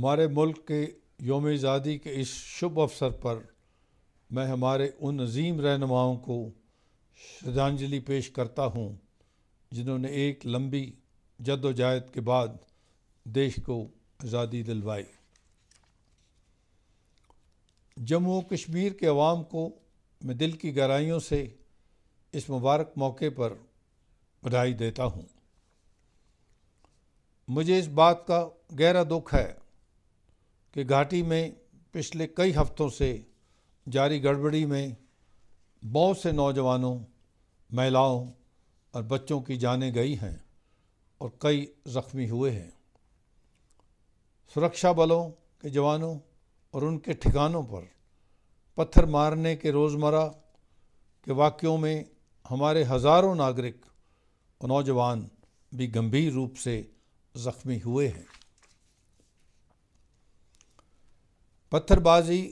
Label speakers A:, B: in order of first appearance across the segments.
A: हमारे मुल्क के योम आज़ादी के इस शुभ अवसर पर मैं हमारे उन अजीम रहनुमाओं को श्रद्धांजलि पेश करता हूँ जिन्होंने एक लंबी जदोजहद के बाद देश को आज़ादी दिलवाई जम्मू कश्मीर के अवाम को मैं दिल की गहराइयों से इस मुबारक मौके पर बधाई देता हूँ मुझे इस बात का गहरा दुख है कि घाटी में पिछले कई हफ्तों से जारी गड़बड़ी में बहुत से नौजवानों महिलाओं और बच्चों की जानें गई हैं और कई ज़ख्मी हुए हैं सुरक्षा बलों के जवानों और उनके ठिकानों पर पत्थर मारने के रोज़मर्रा के वाक्यों में हमारे हज़ारों नागरिक और नौजवान भी गंभीर रूप से ज़ख्मी हुए हैं पत्थरबाजी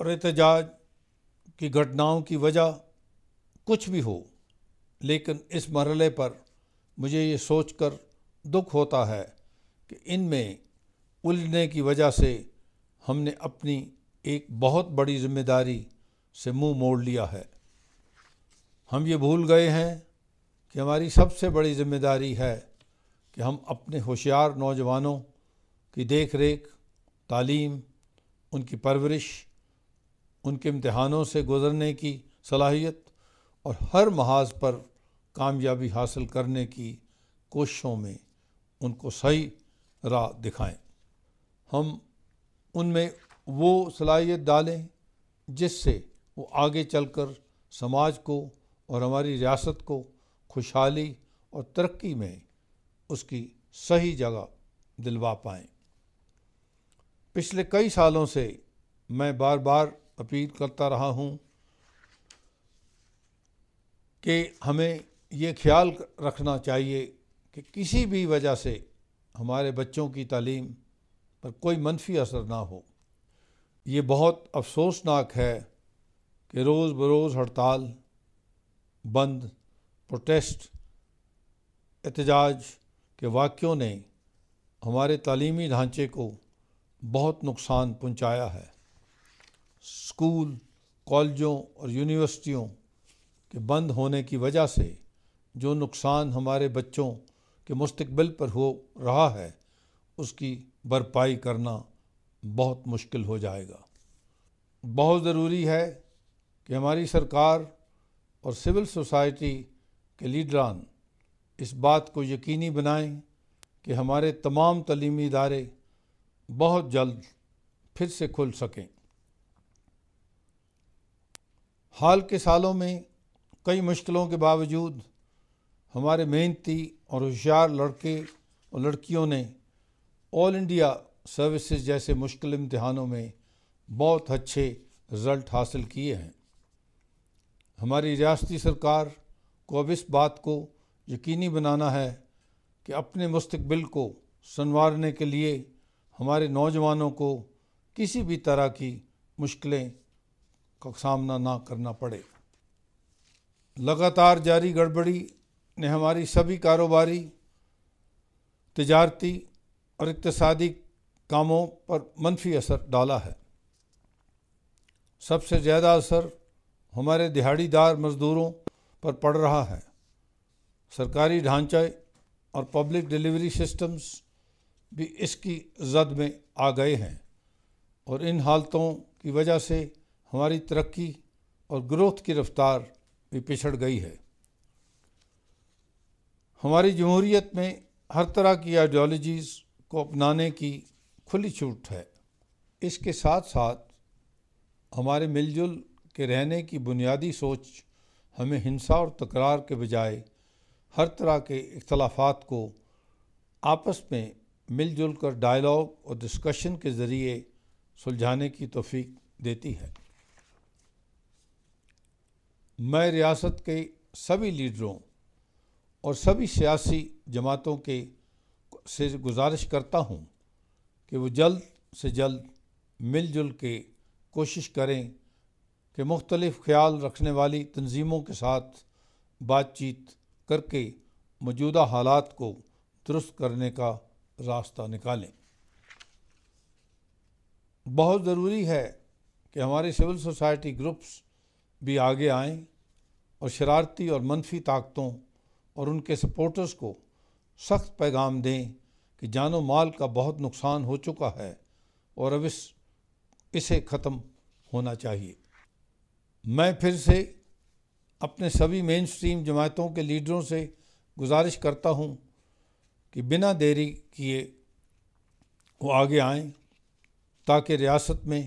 A: और एहतजाज की घटनाओं की वजह कुछ भी हो लेकिन इस मरहले पर मुझे ये सोच कर दुख होता है कि इनमें उलझने की वजह से हमने अपनी एक बहुत बड़ी जिम्मेदारी से मुंह मोड़ लिया है हम ये भूल गए हैं कि हमारी सबसे बड़ी जिम्मेदारी है कि हम अपने होशियार नौजवानों की देख रेख तालीम उनकी परवरिश उनके इम्तहानों से गुज़रने की सलाहियत और हर महाज पर कामयाबी हासिल करने की कोशिशों में उनको सही राह दिखाएं हम उनमें वो सलाहियत डालें जिससे वो आगे चलकर समाज को और हमारी रियासत को खुशहाली और तरक्की में उसकी सही जगह दिलवा पाएँ पिछले कई सालों से मैं बार बार अपील करता रहा हूं कि हमें ये ख्याल रखना चाहिए कि किसी भी वजह से हमारे बच्चों की तालीम पर कोई मनफी असर ना हो ये बहुत अफसोसनाक है कि रोज़ बरोज़ हड़ताल बंद प्रोटेस्ट एहतजाज के वाक्यों ने हमारे तालीमी ढांचे को बहुत नुकसान पहुंचाया है स्कूल कॉलेजों और यूनिवर्सिटियों के बंद होने की वजह से जो नुकसान हमारे बच्चों के मुस्तबिल पर हो रहा है उसकी भरपाई करना बहुत मुश्किल हो जाएगा बहुत ज़रूरी है कि हमारी सरकार और सिविल सोसाइटी के लीडरान इस बात को यकीनी बनाएं कि हमारे तमाम तलीमी इदारे बहुत जल्द फिर से खुल सकें हाल के सालों में कई मुश्किलों के बावजूद हमारे मेहनती और होशियार लड़के और लड़कियों ने ऑल इंडिया सर्विसेज जैसे मुश्किल इम्तहानों में बहुत अच्छे रिज़ल्ट हासिल किए हैं हमारी रियासती सरकार को अब इस बात को यकीनी बनाना है कि अपने मुस्तबिल को संवारने के लिए हमारे नौजवानों को किसी भी तरह की मुश्किलें का सामना ना करना पड़े लगातार जारी गड़बड़ी ने हमारी सभी कारोबारी तजारती और इकतसादी कामों पर मनफी असर डाला है सबसे ज़्यादा असर हमारे दिहाड़ीदार मज़दूरों पर पड़ रहा है सरकारी ढांचे और पब्लिक डिलीवरी सिस्टम्स भी इसकी जद में आ गए हैं और इन हालतों की वजह से हमारी तरक्की और ग्रोथ की रफ्तार भी पिछड़ गई है हमारी जमहूरीत में हर तरह की आइडियोलॉजीज़ को अपनाने की खुली छूट है इसके साथ साथ हमारे मिलजुल के रहने की बुनियादी सोच हमें हिंसा और तकरार के बजाय हर तरह के अख्तलाफात को आपस में मिलजुल कर डायलॉग और डिस्कशन के ज़रिए सुलझाने की तोफ़ी देती है मैं रियासत के सभी लीडरों और सभी सियासी जमातों के से गुजारिश करता हूँ कि वो जल्द से जल्द मिलजुल के कोशिश करें कि मुख्तलिफ़ ख्याल रखने वाली तंजीमों के साथ बातचीत करके मौजूदा हालात को दुरुस्त करने का रास्ता निकालें बहुत ज़रूरी है कि हमारे सिविल सोसाइटी ग्रुप्स भी आगे आएं और शरारती और मनफी ताकतों और उनके सपोर्टर्स को सख्त पैगाम दें कि जानो माल का बहुत नुकसान हो चुका है और अब इस इसे ख़त्म होना चाहिए मैं फिर से अपने सभी मेन स्ट्रीम जमातों के लीडरों से गुजारिश करता हूँ कि बिना देरी किए वो आगे आएं ताकि रियासत में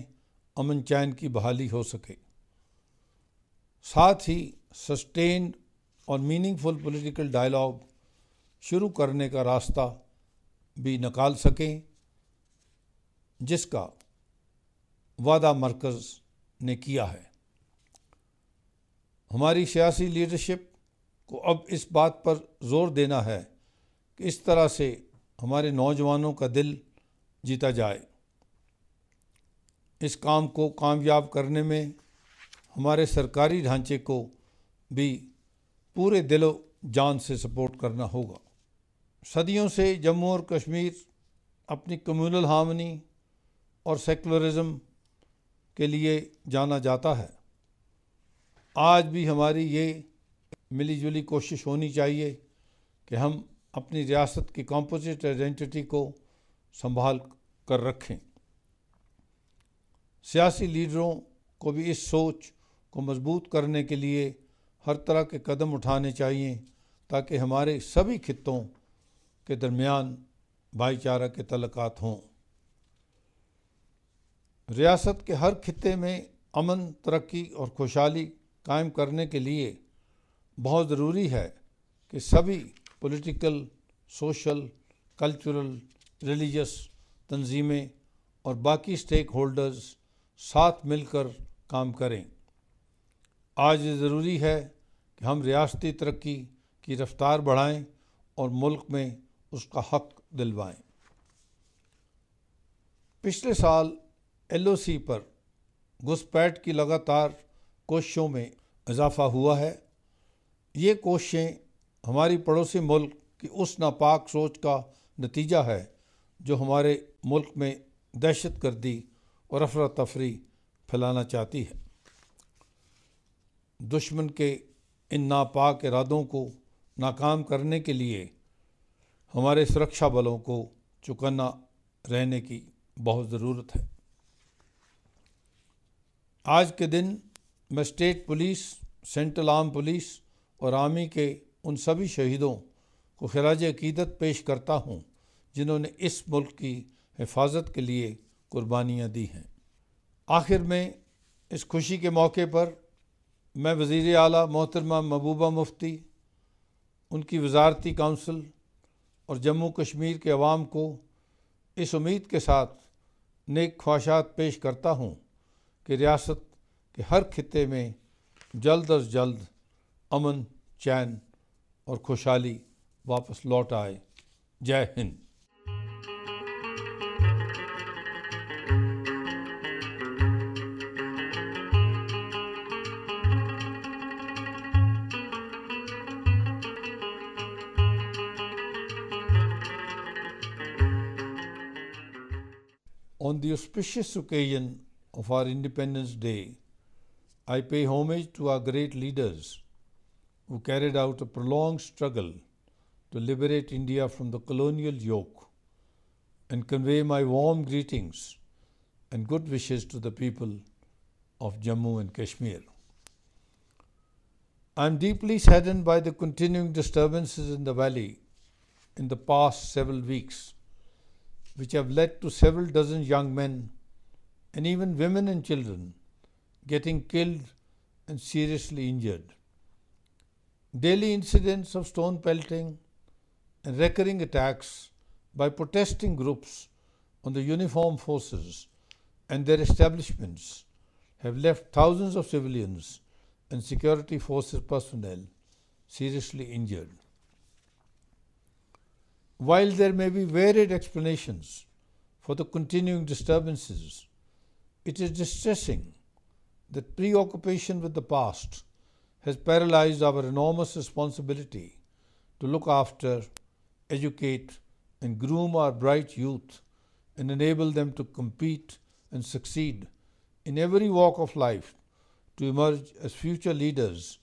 A: अमन चैन की बहाली हो सके साथ ही सस्टेन और मीनिंगफुल पॉलिटिकल डायलॉग शुरू करने का रास्ता भी निकाल सकें जिसका वादा मरकज़ ने किया है हमारी सियासी लीडरशिप को अब इस बात पर ज़ोर देना है कि इस तरह से हमारे नौजवानों का दिल जीता जाए इस काम को कामयाब करने में हमारे सरकारी ढांचे को भी पूरे दिलो जान से सपोर्ट करना होगा सदियों से जम्मू और कश्मीर अपनी कम्यूनल हार्मनी और सेकुलरिज्म के लिए जाना जाता है आज भी हमारी ये मिलीजुली कोशिश होनी चाहिए कि हम अपनी रियासत की कॉम्पोजिट आइडेंटिटी को संभाल कर रखें सियासी लीडरों को भी इस सोच को मजबूत करने के लिए हर तरह के कदम उठाने चाहिए ताकि हमारे सभी खितों के दरमियान भाईचारा के तलक़ हों रियासत के हर खत्े में अमन तरक्की और खुशहाली कायम करने के लिए बहुत ज़रूरी है कि सभी पॉलिटिकल सोशल कल्चरल रिलीजस तंजीमें और बाकी स्टेक होल्डर्स साथ मिलकर काम करें आज ज़रूरी है कि हम रियासती तरक्की की रफ्तार बढ़ाएं और मुल्क में उसका हक दिलवाएं पिछले साल एलओसी पर घुसपैठ की लगातार कोशिशों में इजाफ़ा हुआ है ये कोशिशें हमारी पड़ोसी मुल्क की उस नापाक सोच का नतीजा है जो हमारे मुल्क में दहशत गर्दी और अफरा तफरी फैलाना चाहती है दुश्मन के इन नापाक इरादों को नाकाम करने के लिए हमारे सुरक्षा बलों को चुकन्ना रहने की बहुत ज़रूरत है आज के दिन मैं state police central arm police और आर्मी के उन सभी शहीदों को खराज अकीदत पेश करता हूँ जिन्होंने इस मुल्क की हिफाजत के लिए कुर्बानियाँ दी हैं आखिर में इस खुशी के मौके पर मैं वज़ी अली मोहतरमा महबूबा मुफ्ती उनकी वजारती काउंसिल और जम्मू कश्मीर के अवाम को इस उम्मीद के साथ नेक ख्वाहिशात पेश करता हूँ कि रियासत के हर खत्े में जल्द अज जल्द अमन चैन और खुशहाली वापस लौट आए जय Hind On the auspicious occasion of our Independence Day, I pay homage to our great leaders who carried out a prolonged struggle to liberate India from the colonial yoke, and convey my warm greetings and good wishes to the people of Jammu and Kashmir. I am deeply saddened by the continuing disturbances in the valley in the past several weeks, which have led to several dozen young men and even women and children getting killed and seriously injured daily incidents of stone pelting and recurring attacks by protesting groups on the uniformed forces and their establishments have left thousands of civilians and security forces personnel seriously injured. While there may be varied explanations for the continuing disturbances, it is distressing that preoccupation with the past has paralyzed our enormous responsibility to look after, educate, and groom our bright youth and enable them to compete and succeed in every walk of life to emerge as future leaders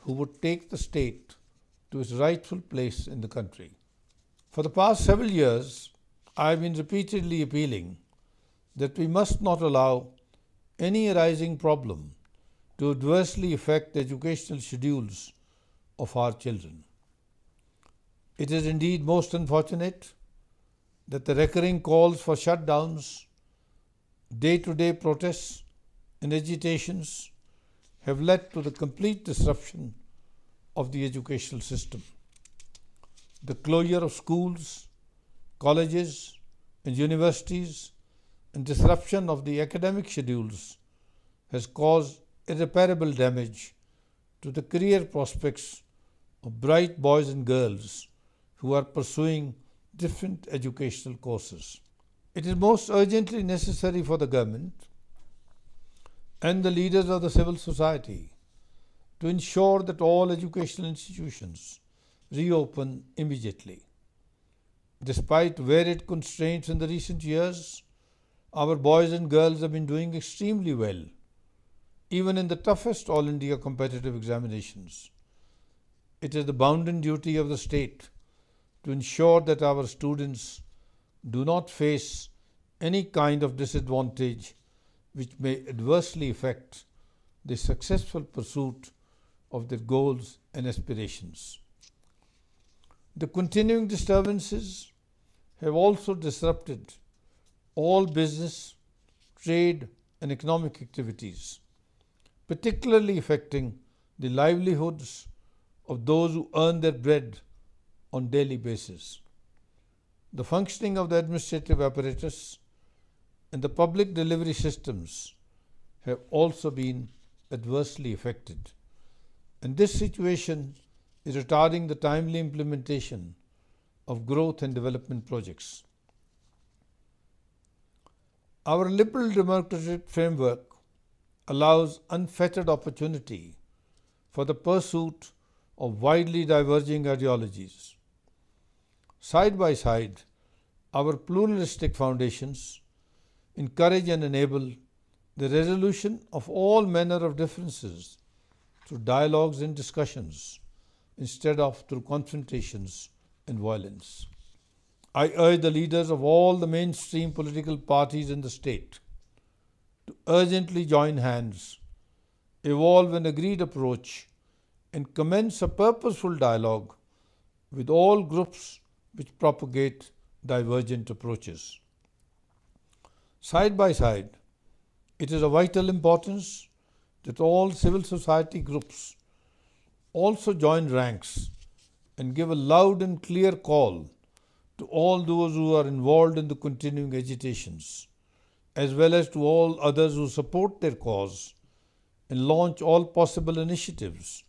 A: who would take the state to its rightful place in the country. For the past several years, I have been repeatedly appealing that we must not allow any arising problem to adversely affect the educational schedules of our children. It is indeed most unfortunate that the recurring calls for shutdowns, day to day protests, and agitations have led to the complete disruption of the educational system. The closure of schools, colleges, and universities, and disruption of the academic schedules has caused irreparable damage to the career prospects of bright boys and girls who are pursuing different educational courses. It is most urgently necessary for the government and the leaders of the civil society to ensure that all educational institutions reopen immediately. Despite varied constraints in the recent years, our boys and girls have been doing extremely well even in the toughest All India competitive examinations. It is the bounden duty of the state to ensure that our students do not face any kind of disadvantage which may adversely affect the successful pursuit of their goals and aspirations. The continuing disturbances have also disrupted all business, trade, and economic activities particularly affecting the livelihoods of those who earn their bread on daily basis. The functioning of the administrative apparatus and the public delivery systems have also been adversely affected. And this situation is retarding the timely implementation of growth and development projects. Our liberal democratic framework allows unfettered opportunity for the pursuit of widely diverging ideologies. Side by side, our pluralistic foundations encourage and enable the resolution of all manner of differences through dialogues and discussions instead of through confrontations and violence. I urge the leaders of all the mainstream political parties in the state to urgently join hands, evolve an agreed approach, and commence a purposeful dialogue with all groups which propagate divergent approaches. Side by side, it is of vital importance that all civil society groups also join ranks and give a loud and clear call to all those who are involved in the continuing agitations as well as to all others who support their cause and launch all possible initiatives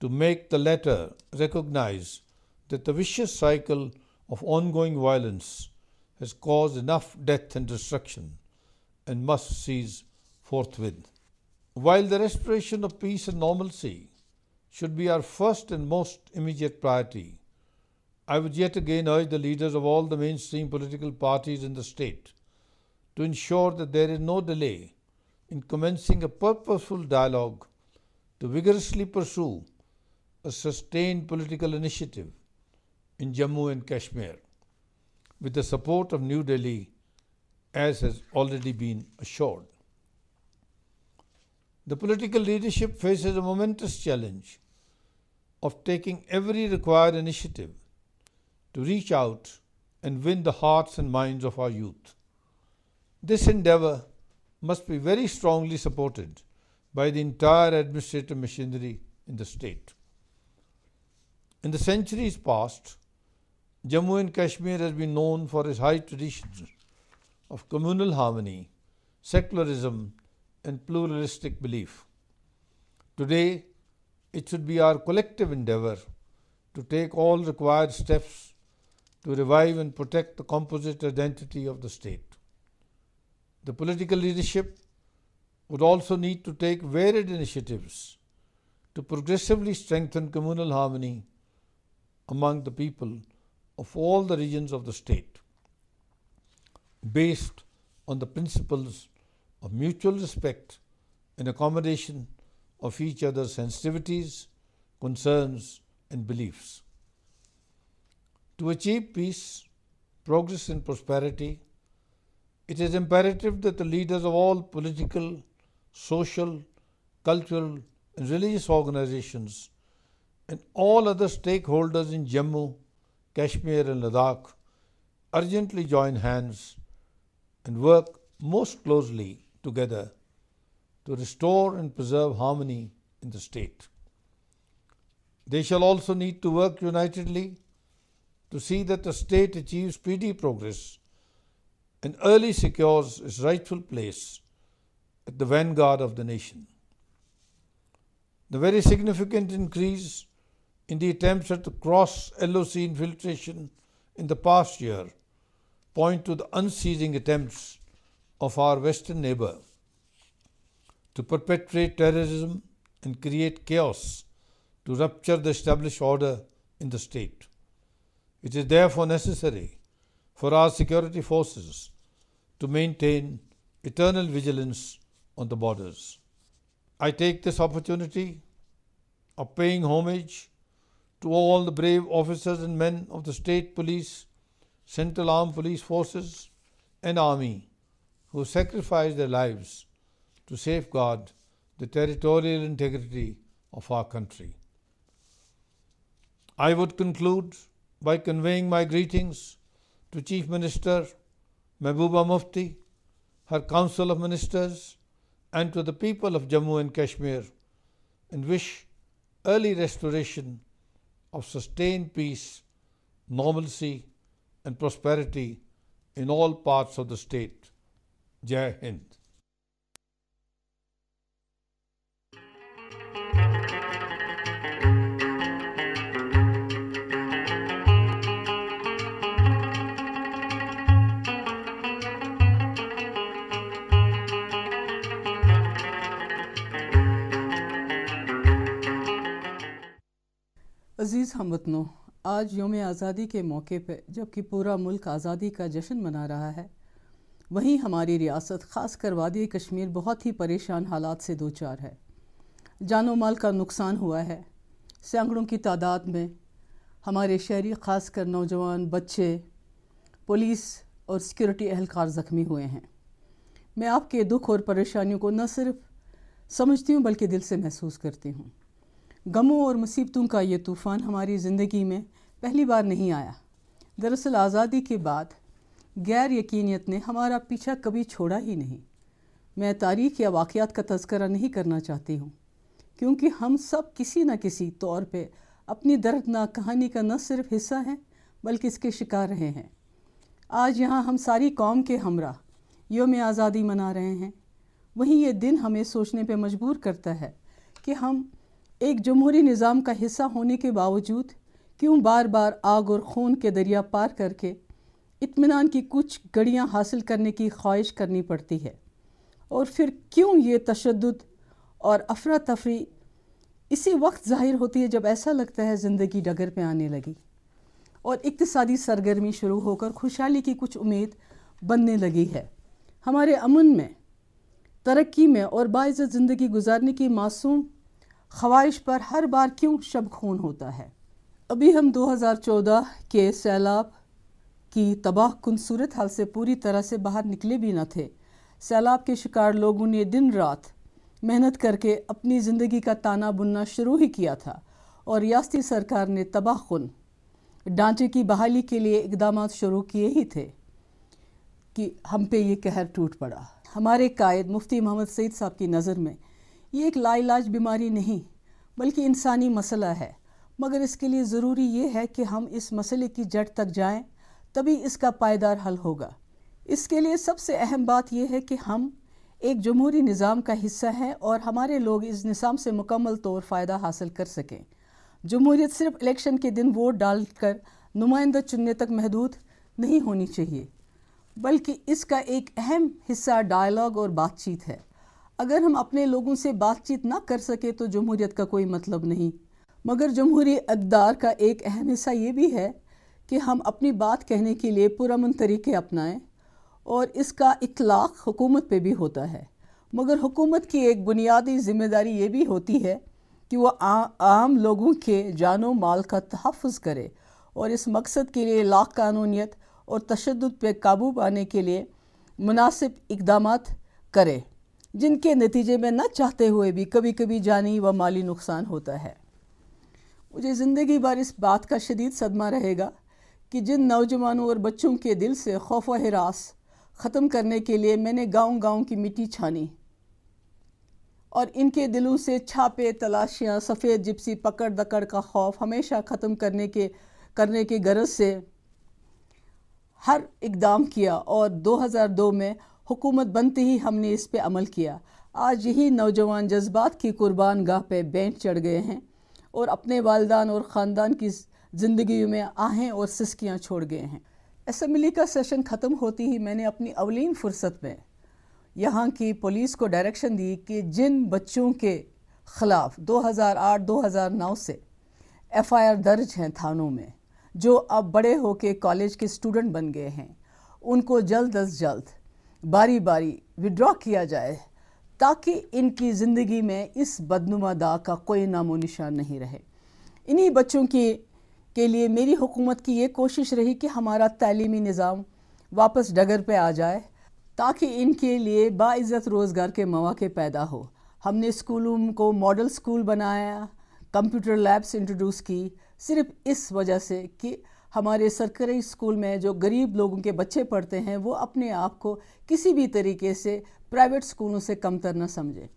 A: to make the latter recognize that the vicious cycle of ongoing violence has caused enough death and destruction and must cease forthwith. While the restoration of peace and normalcy should be our first and most immediate priority, I would yet again urge the leaders of all the mainstream political parties in the state to ensure that there is no delay in commencing a purposeful dialogue to vigorously pursue a sustained political initiative in Jammu and Kashmir with the support of New Delhi as has already been assured. The political leadership faces a momentous challenge of taking every required initiative to reach out and win the hearts and minds of our youth. This endeavour must be very strongly supported by the entire administrative machinery in the state. In the centuries past, Jammu and Kashmir has been known for its high traditions of communal harmony, secularism, and pluralistic belief. Today, it should be our collective endeavour to take all required steps to revive and protect the composite identity of the state. The political leadership would also need to take varied initiatives to progressively strengthen communal harmony among the people of all the regions of the state, based on the principles of mutual respect and accommodation of each other's sensitivities, concerns, and beliefs. To achieve peace, progress, and prosperity, it is imperative that the leaders of all political, social, cultural, and religious organizations and all other stakeholders in Jammu, Kashmir, and Ladakh urgently join hands and work most closely together to restore and preserve harmony in the state. They shall also need to work unitedly to see that the state achieves speedy progress and early secures its rightful place at the vanguard of the nation. The very significant increase in the attempts at the cross LOC infiltration in the past year point to the unceasing attempts of our western neighbor to perpetrate terrorism and create chaos to rupture the established order in the state. It is therefore necessary for our security forces to maintain eternal vigilance on the borders. I take this opportunity of paying homage to all the brave officers and men of the state police, central armed police forces, and army who sacrificed their lives to safeguard the territorial integrity of our country. I would conclude by conveying my greetings to Chief Minister Mehbooba Mufti, her Council of Ministers, and to the people of Jammu and Kashmir, and wish early restoration of sustained peace, normalcy, and prosperity in all parts of the state. Jai Hind.
B: अजीज़ हम वतनों आज योम आज़ादी के मौके पर जबकि पूरा मुल्क आज़ादी का जश्न मना रहा है वहीं हमारी रियासत ख़ास कर वादी कश्मीर बहुत ही परेशान हालात से दो चार है जानो माल का नुकसान हुआ है सैकड़ों की तादाद में हमारे शहरी ख़ास कर नौजवान बच्चे पुलिस और सिक्योरिटी एहलकार ज़ख्मी हुए हैं मैं आपके दुख और परेशानियों को न सिर्फ समझती हूँ बल्कि दिल से महसूस करती हूँ गमों और मुसीबतों का ये तूफ़ान हमारी ज़िंदगी में पहली बार नहीं आया दरअसल आज़ादी के बाद गैर यकीनीत ने हमारा पीछा कभी छोड़ा ही नहीं मैं तारीख या वाक़ात का तस्करा नहीं करना चाहती हूँ क्योंकि हम सब किसी न किसी तौर पर अपनी दर्दनाक कहानी का न सिर्फ हिस्सा हैं बल्कि इसके शिकार रहे हैं आज यहाँ हम सारी कौम के हमरा योम आज़ादी मना रहे हैं वहीं ये दिन हमें सोचने पर मजबूर करता है कि हम एक जमहूरी निज़ाम का हिस्सा होने के बावजूद क्यों बार बार आग और खून के दरिया पार करके इतमान की कुछ गड़ियाँ हासिल करने की ख्वाहिश करनी पड़ती है और फिर क्यों ये तशद और अफरा तफरी इसी वक्त ज़ाहिर होती है जब ऐसा लगता है ज़िंदगी डगर पे आने लगी और इकतसादी सरगर्मी शुरू होकर खुशहाली की कुछ उम्मीद बनने लगी है हमारे अमन में तरक्की में और बाज़त ज़िंदगी गुजारने की मासूम ख्वाहिश पर हर बार क्यों शब खून होता है अभी हम 2014 के सैलाब की तबाह कन सूरत हाल से पूरी तरह से बाहर निकले भी न थे सैलाब के शिकार लोगों ने दिन रात मेहनत करके अपनी ज़िंदगी का ताना बुनना शुरू ही किया था और रियाती सरकार ने तबाह कन ढांचे की बहाली के लिए इकदाम शुरू किए ही थे कि हम पे ये कहर टूट पड़ा हमारे कायद मुफ्ती मोहम्मद सईद साहब की नज़र में ये एक लाइलाज बीमारी नहीं बल्कि इंसानी मसला है मगर इसके लिए ज़रूरी ये है कि हम इस मसले की जड़ तक जाएं, तभी इसका पायदार हल होगा इसके लिए सबसे अहम बात यह है कि हम एक जमहूरी निज़ाम का हिस्सा हैं और हमारे लोग इस निज़ाम से मुकम्मल तौर फ़ायदा हासिल कर सकें जमहूरीत सिर्फ इलेक्शन के दिन वोट डाल कर नुमाइंदा चुनने तक महदूद नहीं होनी चाहिए बल्कि इसका एक अहम हिस्सा डायलॉग और बातचीत है अगर हम अपने लोगों से बातचीत ना कर सके तो जमहूरीत का कोई मतलब नहीं मगर जमहूरी अकदार का एक अहम हिस्सा ये भी है कि हम अपनी बात कहने के लिए पुरमन तरीके अपनाएं और इसका इतलाक़ हुकूमत पे भी होता है मगर हुकूमत की एक बुनियादी ज़िम्मेदारी ये भी होती है कि वह आम लोगों के जानो माल का तहफ़ करे और इस मकसद के लिए लाख कानूनीत और तशद पर काबू पाने के लिए मुनासिब इकदाम करे जिनके नतीजे में ना चाहते हुए भी कभी कभी जानी व माली नुकसान होता है मुझे ज़िंदगी भर इस बात का शदीद सदमा रहेगा कि जिन नौजवानों और बच्चों के दिल से खौफ व हरास ख़त्म करने के लिए मैंने गांव-गांव की मिट्टी छानी और इनके दिलों से छापे तलाशियाँ सफ़ेद जिप्सी पकड़ दकड़ का खौफ हमेशा ख़त्म करने के करने के गरज से हर इकदाम किया और 2002 में हुकूमत बनते ही हमने इस पर अमल किया आज यही नौजवान जज्बात की कुर्बान गाह पे बैंक चढ़ गए हैं और अपने वालदान और ख़ानदान की ज़िंदगी में आहें और सिसकियाँ छोड़ गए हैं असम्बली का सेशन ख़त्म होते ही मैंने अपनी अवलिन फुर्सत में यहाँ की पुलिस को डायरेक्शन दी कि जिन बच्चों के ख़िलाफ़ 2008-2009 से एफआईआर दर्ज हैं थानों में जो अब बड़े होके कॉलेज के स्टूडेंट बन गए हैं उनको जल्द अज जल्द बारी बारी विड्रॉ किया जाए ताकि इनकी ज़िंदगी में इस बदनुमा दा का कोई नामो निशान नहीं रहे इन्हीं बच्चों की के लिए मेरी हुकूमत की ये कोशिश रही कि हमारा तलीमी निज़ाम वापस डगर पर आ जाए ताकि इनके लिए बाज़्ज़त रोज़गार के मौाक़े पैदा हो हमने स्कूलों को मॉडल स्कूल बनाया कंप्यूटर लैब्स इंट्रोड्यूस की सिर्फ इस वजह से कि हमारे सरकारी स्कूल में जो गरीब लोगों के बच्चे पढ़ते हैं वो अपने आप को किसी भी तरीके से प्राइवेट स्कूलों से कमतर न समझें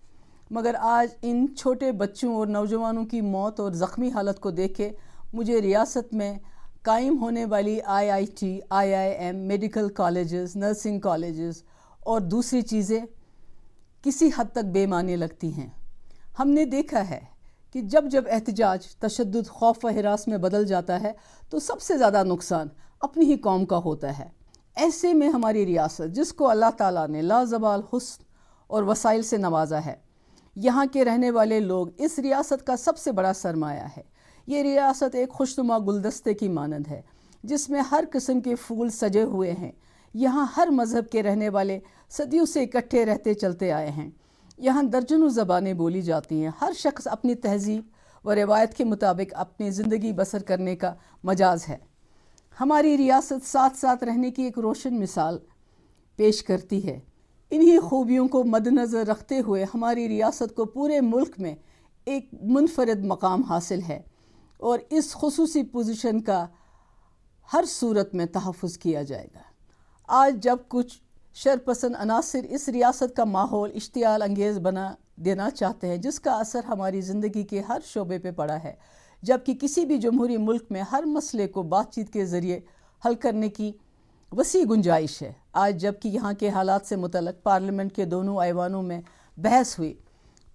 B: मगर आज इन छोटे बच्चों और नौजवानों की मौत और ज़ख्मी हालत को देखे मुझे रियासत में कायम होने वाली IIT, IIM, medical colleges nursing colleges और दूसरी चीज़ें किसी हद तक बेमानी लगती हैं हमने देखा है कि जब जब एहतजाज तशद खौफ व हरास में बदल जाता है तो सबसे ज़्यादा नुकसान अपनी ही कौम का होता है ऐसे में हमारी रियासत जिसको अल्लाह ताला ने लाजवाल हसन और वसाइल से नवाजा है यहाँ के रहने वाले लोग इस रियासत का सबसे बड़ा सरमाया है ये रियासत एक खुशनुमा गुलदस्ते की मानंद है जिसमें हर किस्म के फूल सजे हुए हैं यहाँ हर मज़हब के रहने वाले सदियों से इकट्ठे रहते चलते आए हैं यहाँ दर्जनों ज़बानें बोली जाती हैं हर शख्स अपनी तहजीब व रवायत के मुताबिक अपनी ज़िंदगी बसर करने का मजाज है हमारी रियासत साथ साथ रहने की एक रोशन मिसाल पेश करती है इन्हीं खूबियों को मद्दनज़र रखते हुए हमारी रियासत को पूरे मुल्क में एक मुनफरद मकाम हासिल है और इस खसूसी पोजिशन का हर सूरत में तहफ़ किया जाएगा आज जब कुछ शरपसंद अनासर इस रियासत का माहौल इश्तियाल अंगेज़ बना देना चाहते हैं जिसका असर हमारी ज़िंदगी के हर शोबे पर पड़ा है जबकि किसी भी जमहूरी मुल्क में हर मसले को बातचीत के ज़रिए हल करने की वसी गुंजाइश है आज जबकि यहाँ के हालात से मुतलक पार्लियामेंट के दोनों ऐवानों में बहस हुई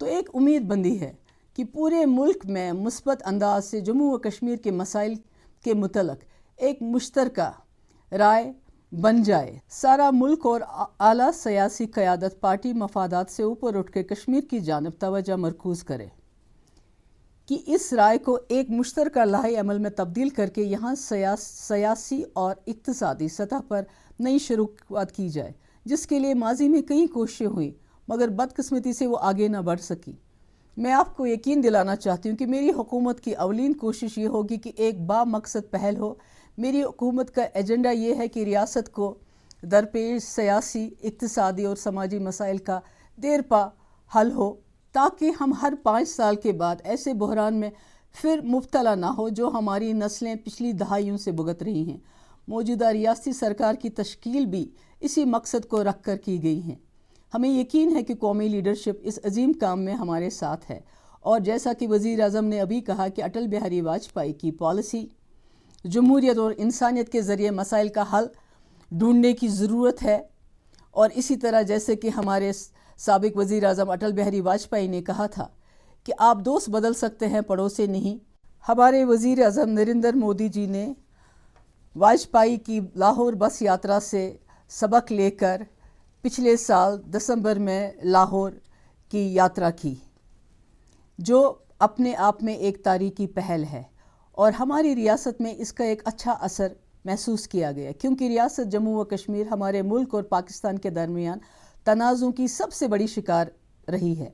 B: तो एक उम्मीद बंदी है कि पूरे मुल्क में मुस्बत अंदाज से जम्मू व कश्मीर के मसाइल के मुतलक एक मुश्तरक राय बन जाए सारा मुल्क और आला सियासी क्यादत पार्टी मफादात से ऊपर उठ के कश्मीर की जानब तोजह मरकूज करे कि इस राय को एक मुश्तर लाही अमल में तब्दील करके यहाँ सियासी और इकतदी सतह पर नई शुरुआत की जाए जिसके लिए माजी में कई कोशिशें हुई मगर बदकस्मती से वो आगे ना बढ़ सकी मैं आपको यकीन दिलाना चाहती हूँ कि मेरी हुकूमत की अवलिन कोशिश ये होगी कि एक बा मकसद पहल हो मेरी हुकूमत का एजेंडा ये है कि रियासत को दरपेश सियासी इकतसादी और समाजी मसाइल का देर पा हल हो ताकि हम हर पाँच साल के बाद ऐसे बहरान में फिर मुबतला ना हो जो हमारी नस्लें पिछली दहाइयों से भुगत रही हैं मौजूदा रियासती सरकार की तश्कील भी इसी मकसद को रख कर की गई है हमें यकीन है कि कौमी लीडरशिप इस अजीम काम में हमारे साथ है और जैसा कि वज़ी अजम ने अभी कहा कि अटल बिहारी वाजपेयी की पॉलिसी जमहूरीत और इंसानियत के ज़रिए मसाइल का हल ढूंढने की ज़रूरत है और इसी तरह जैसे कि हमारे सबक वज़ी अजम अटल बिहारी वाजपेयी ने कहा था कि आप दोस्त बदल सकते हैं पड़ोसे नहीं हमारे वज़ी अजम नरेंद्र मोदी जी ने वाजपेयी की लाहौर बस यात्रा से सबक लेकर पिछले साल दिसंबर में लाहौर की यात्रा की जो अपने आप में एक तारीखी पहल है और हमारी रियासत में इसका एक अच्छा असर महसूस किया गया क्योंकि रियासत जम्मू व कश्मीर हमारे मुल्क और पाकिस्तान के दरमियान तनाज़ों की सबसे बड़ी शिकार रही है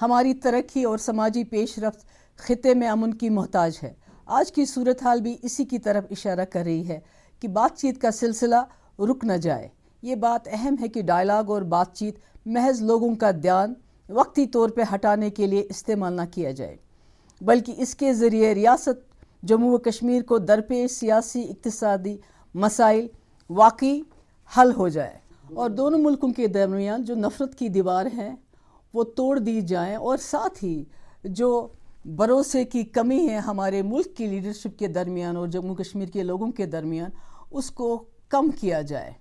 B: हमारी तरक्की और समाजी पेश रफ्त ख़िते में अमन की मोहताज है आज की सूरत हाल भी इसी की तरफ इशारा कर रही है कि बातचीत का सिलसिला रुक न जाए ये बात अहम है कि डायलाग और बातचीत महज लोगों का ध्यान वक्ती तौर पर हटाने के लिए इस्तेमाल ना किया जाए बल्कि इसके ज़रिए रियासत जम्मू व कश्मीर को दरपेश सियासी इकतसादी मसाइल वाकई हल हो जाए और दोनों मुल्कों के दरमियान जो नफ़रत की दीवार हैं वो तोड़ दी जाए और साथ ही जो भरोसे की कमी है हमारे मुल्क की लीडरशिप के दरमियान और जम्मू कश्मीर के लोगों के दरमियान उसको कम किया जाए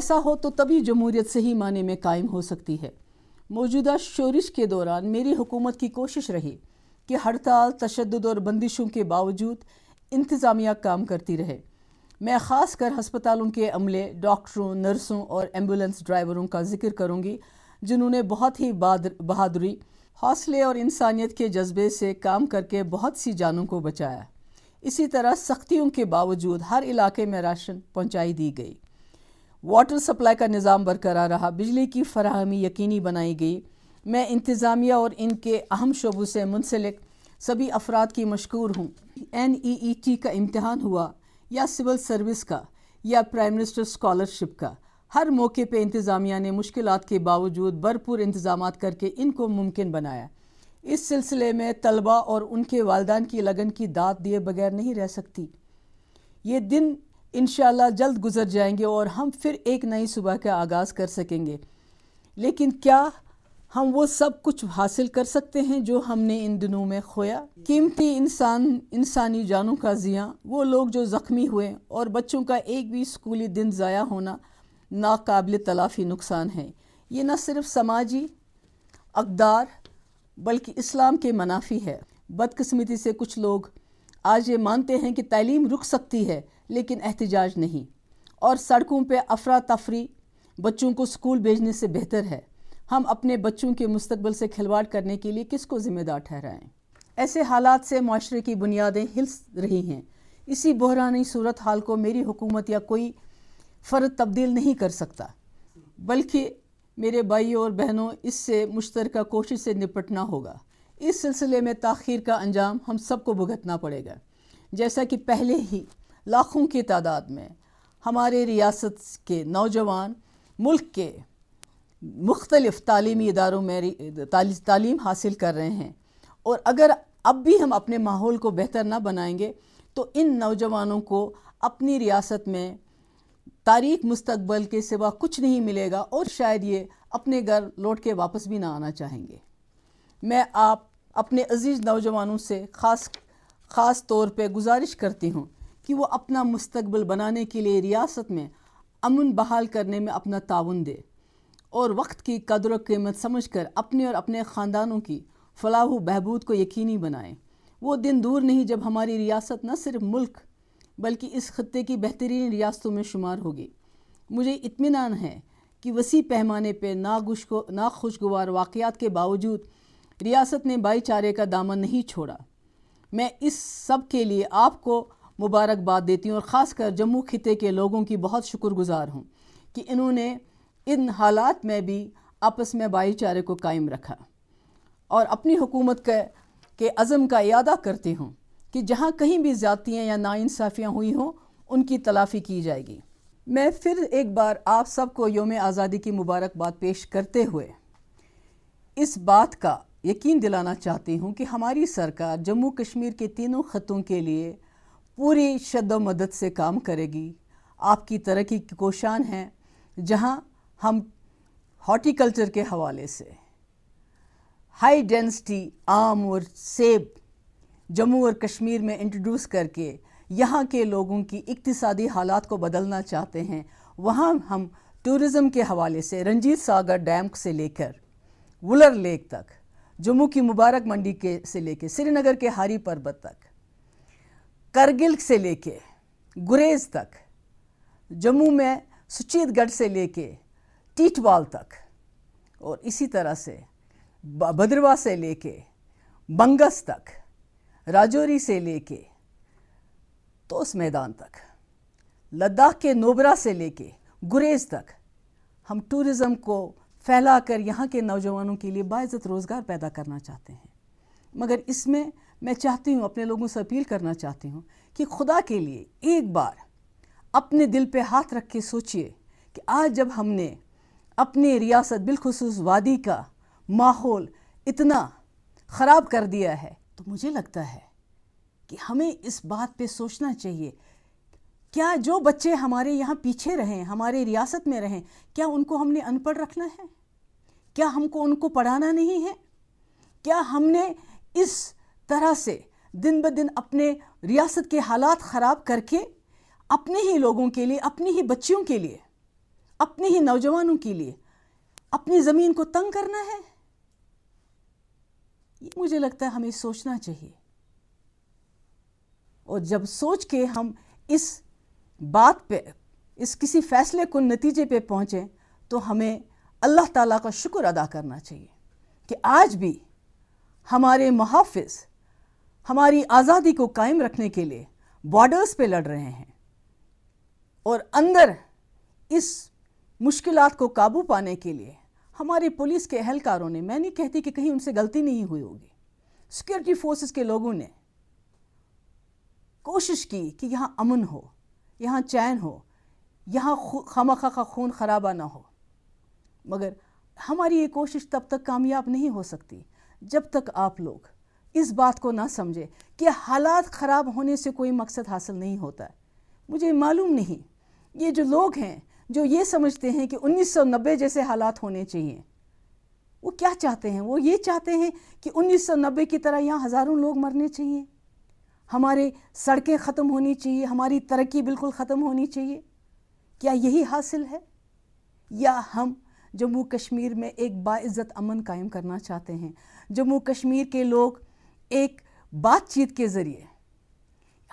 B: ऐसा हो तो तभी जमहूरियत सही माने में कायम हो सकती है मौजूदा शोरिश के दौरान मेरी हुकूमत की कोशिश रही कि हड़ताल तशद और बंदिशों के बावजूद इंतज़ामिया काम करती रहे मैं ख़ास कर हस्पतालों के अमले डॉक्टरों नर्सों और एम्बुलेंस ड्राइवरों का जिक्र करूँगी जिन्होंने बहुत ही बहादुरी हौसले और इंसानियत के जज्बे से काम करके बहुत सी जानों को बचाया इसी तरह सख्तियों के बावजूद हर इलाके में राशन पहुंचाई दी गई वाटर सप्लाई का निज़ाम बरकरार रहा बिजली की फरहमी यकीनी बनाई गई मैं इंतज़ामिया और इनके अहम शोबों से मुंसलिक सभी अफराद की मशहूर हूँ एन ई ई टी का इम्तहान हुआ या सिविल सर्विस का या प्राइम मिनिस्टर स्कॉलरशिप का हर मौके पर इंतज़ामिया ने मुश्किल के बावजूद भरपूर इंतजाम करके इनको मुमकिन बनाया इस सिलसिले में तलबा और उनके वालदान की लगन की दात दिए बगैर नहीं रह सकती ये दिन इन जल्द गुजर जाएंगे और हम फिर एक नई सुबह का आगाज़ कर सकेंगे लेकिन क्या हम वो सब कुछ हासिल कर सकते हैं जो हमने इन दिनों में खोया कीमती इंसान इंसानी जानों का जिया वो लोग जो ज़ख्मी हुए और बच्चों का एक भी स्कूली दिन ज़ाया होना नाकबिल तलाफ़ी नुकसान है ये न सिर्फ समाजी अकदार बल्कि इस्लाम के मनाफी है बदकस्मती से कुछ लोग आज ये मानते हैं कि तालीम रुक सकती है लेकिन एहतजाज नहीं और सड़कों पर अफरा तफरी बच्चों को स्कूल भेजने से बेहतर है हम अपने बच्चों के मुस्तबल से खिलवाड़ करने के लिए किसको ज़िम्मेदार ठहराएं ऐसे हालात से माशरे की बुनियादें हिल रही हैं इसी बहरानी सूरत हाल को मेरी हुकूमत या कोई फ़र्द तब्दील नहीं कर सकता बल्कि मेरे भाई और बहनों इससे मुश्तर कोशिश से निपटना होगा इस सिलसिले में तखिर का अंजाम हम सबको भुगतना पड़ेगा जैसा कि पहले ही लाखों की तादाद में हमारे रियासत के नौजवान मुल्क के मुख्तलिफ़ तालीमी इदारों में तालीम हासिल कर रहे हैं और अगर अब भी हम अपने माहौल को बेहतर ना बनाएंगे तो इन नौजवानों को अपनी रियासत में तारीख मुस्तबल के सिवा कुछ नहीं मिलेगा और शायद ये अपने घर लौट के वापस भी ना आना चाहेंगे मैं आप अपने अजीज़ नौजवानों से ख़ास ख़ास तौर पे गुजारिश करती हूँ कि वो अपना मुस्तबल बनाने के लिए रियासत में अमन बहाल करने में अपना ताउन दे और वक्त की कदर कीमत समझ कर अपने और अपने ख़ानदानों की फलाह बहबूद को यकीनी बनाएं वो दिन दूर नहीं जब हमारी रियासत न सिर्फ मुल्क बल्कि इस ख़त्े की बेहतरीन रियासतों में शुमार होगी मुझे इतमान है कि वसी पैमाने पर नागुश को नाखुशगवार वाक़ात के बावजूद रियासत ने भाईचारे का दामन नहीं छोड़ा मैं इस सब के लिए आपको मुबारकबाद देती हूँ और ख़ासकर जम्मू खत्े के लोगों की बहुत शुक्रगुजार हूँ कि इन्होंने इन हालात में भी आपस में भाईचारे को कायम रखा और अपनी हुकूमत के के अज़म का इदा करती हूँ कि जहाँ कहीं भी ज़्यादतियाँ या नाानसाफ़ियाँ हुई हों उनकी तलाफ़ी की जाएगी मैं फिर एक बार आप सबको योम आज़ादी की मुबारकबाद पेश करते हुए इस बात का यकीन दिलाना चाहती हूँ कि हमारी सरकार जम्मू कश्मीर के तीनों ख़तों के लिए पूरी शद मदद से काम करेगी आपकी तरक्की की कोशान है जहाँ हम हॉर्टिकल्चर के हवाले से हाई डेंसिटी आम और सेब जम्मू और कश्मीर में इंट्रोड्यूस करके यहाँ के लोगों की इकतसादी हालात को बदलना चाहते हैं वहाँ हम टूरिज़म के हवाले से रंजीत सागर डैम से लेकर वुलर लेक तक जम्मू की मुबारक मंडी के से लेकर श्रीनगर के हारी पर्वत तक करगिल से लेके गुरेज तक जम्मू में सुचेतगढ़ से लेके टीटवाल तक और इसी तरह से भद्रवा से लेके बंगस तक राजौरी से लेके तोस मैदान तक लद्दाख के नोबरा से लेके गुरेज तक हम टूरिज़्म को फैला कर यहाँ के नौजवानों के लिए बाज़त रोज़गार पैदा करना चाहते हैं मगर इसमें मैं चाहती हूँ अपने लोगों से अपील करना चाहती हूँ कि खुदा के लिए एक बार अपने दिल पे हाथ रख के सोचिए कि आज जब हमने अपनी रियासत बिलखसूस वादी का माहौल इतना ख़राब कर दिया है तो मुझे लगता है कि हमें इस बात पे सोचना चाहिए क्या जो बच्चे हमारे यहाँ पीछे रहें हमारे रियासत में रहें क्या उनको हमने अनपढ़ रखना है क्या हमको उनको पढ़ाना नहीं है क्या हमने इस तरह से दिन ब दिन अपने रियासत के हालात ख़राब करके अपने ही लोगों के लिए अपनी ही बच्चियों के लिए अपने ही नौजवानों के लिए अपनी ज़मीन को तंग करना है ये मुझे लगता है हमें सोचना चाहिए और जब सोच के हम इस बात पे इस किसी फैसले को नतीजे पे पहुँचें तो हमें अल्लाह ताला का शुक्र अदा करना चाहिए कि आज भी हमारे मुहाफ़ हमारी आज़ादी को कायम रखने के लिए बॉर्डर्स पे लड़ रहे हैं और अंदर इस मुश्किल को काबू पाने के लिए हमारी पुलिस के अहलकारों ने मैं नहीं कहती कि कहीं उनसे गलती नहीं हुई होगी सिक्योरिटी फोर्सेस के लोगों ने कोशिश की कि यहाँ अमन हो यहाँ चैन हो यहाँ खामा का खून खराबा ना हो मगर हमारी ये कोशिश तब तक कामयाब नहीं हो सकती जब तक आप लोग इस बात को ना समझे कि हालात ख़राब होने से कोई मकसद हासिल नहीं होता मुझे मालूम नहीं ये जो लोग हैं जो ये समझते हैं कि 1990 जैसे हालात होने चाहिए वो क्या चाहते हैं वो ये चाहते हैं कि 1990 की तरह यहाँ हज़ारों लोग मरने चाहिए हमारे सड़कें ख़त्म होनी चाहिए हमारी तरक्की बिल्कुल ख़त्म होनी चाहिए क्या यही हासिल है या हम जम्मू कश्मीर में एक बाज़्ज़त अमन कायम करना चाहते हैं जम्मू कश्मीर के लोग एक बातचीत के ज़रिए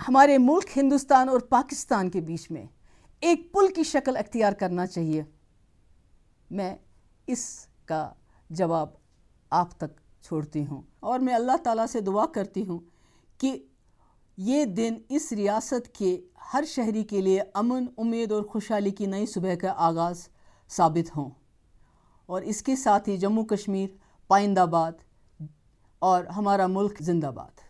B: हमारे मुल्क हिंदुस्तान और पाकिस्तान के बीच में एक पुल की शक्ल अख्तियार करना चाहिए मैं इसका जवाब आप तक छोड़ती हूँ और मैं अल्लाह ताला से दुआ करती हूँ कि ये दिन इस रियासत के हर शहरी के लिए अमन उम्मीद और खुशहाली की नई सुबह का आगाज़ साबित हों और इसके साथ ही जम्मू कश्मीर पाइंदाबाद और हमारा मुल्क जिंदाबाद